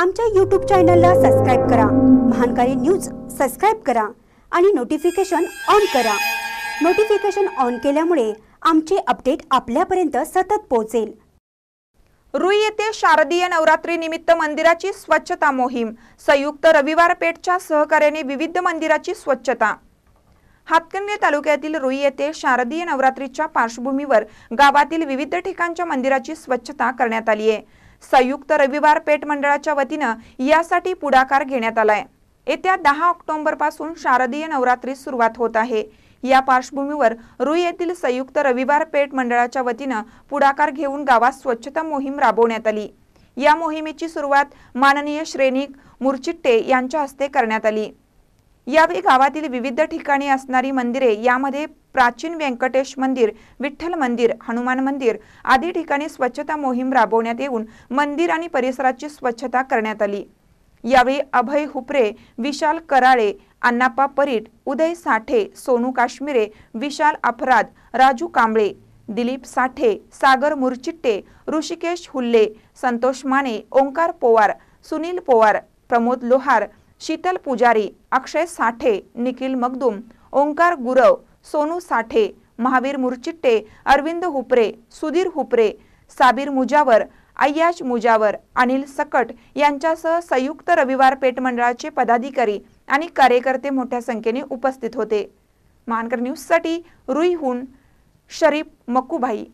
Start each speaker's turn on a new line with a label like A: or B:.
A: आमच्या यूट्यूब चॅनलला सबस्क्राईब करा महानकारी न्यूज सबस्क्राईब करा आणि नोटिफिकेशन ऑन करा नोटिफिकेशन ऑन केल्यामुळे आमचे अपडेट
B: आपल्यापर्यंत सतत पोहोचेल रुई येथे शारदीय नवरात्री निमित्त मंदिराची स्वच्छता मोहीम संयुक्त रविवार पेठच्या सहकार्याने विविध मंदिराची स्वच्छता हातकणंगले तालुक्यातील रुई येथे शारदीय नवरात्रीच्या पार्श्वभूमीवर गावातील विविध ठिकाणच्या मंदिराची स्वच्छता करण्यात आली आहे संयुक्त रविवार पेठ मंडळाच्या वतीनं यासाठी पुढाकार घेण्यात आलाय येत्या दहा ऑक्टोबर पासून शारदीय नवरात्रीस सुरुवात होत आहे या पार्श्वभूमीवर रुई येथील संयुक्त रविवार पेठ मंडळाच्या वतीनं पुढाकार घेऊन गावात स्वच्छता मोहीम राबवण्यात आली या मोहिमेची सुरुवात माननीय श्रेणी मुरचिट्टे यांच्या हस्ते करण्यात आली यावेळी गावातील विविध ठिकाणी असणारी मंदिरे यामध्ये प्राचीन व्यंकटेश मंदिर विठ्ठल मंदिर हनुमान मंदिर आदी ठिकाणी स्वच्छता मोहीम राबवण्यात येऊन मंदिर आणि परिसराची स्वच्छता करण्यात आली यावेळी अभय हुपरे विशाल कराळे अण्णाप्पा परीट उदय साठे सोनू काश्मीरे विशाल अफराद राजू कांबळे दिलीप साठे सागर मुरचिट्टे ऋषिकेश हुल्ले संतोष माने ओंकार पोवार सुनील पोवार प्रमोद लोहार शीतल पुजारी अक्षय साठे निखिल मगदुम ओंकार गुरव सोनू साठे महावीर मुरचिट्टे अरविंद हुपरे सुधीर हुपरे साबीर मुजावर अय्याज मुजावर अनिल सकट यांच्यासह संयुक्त रविवार पेट मंडळाचे पदाधिकारी आणि कार्यकर्ते मोठ्या संख्येने उपस्थित होते मानकर न्यूजसाठी रुईहून शरीफ मक्कूभाई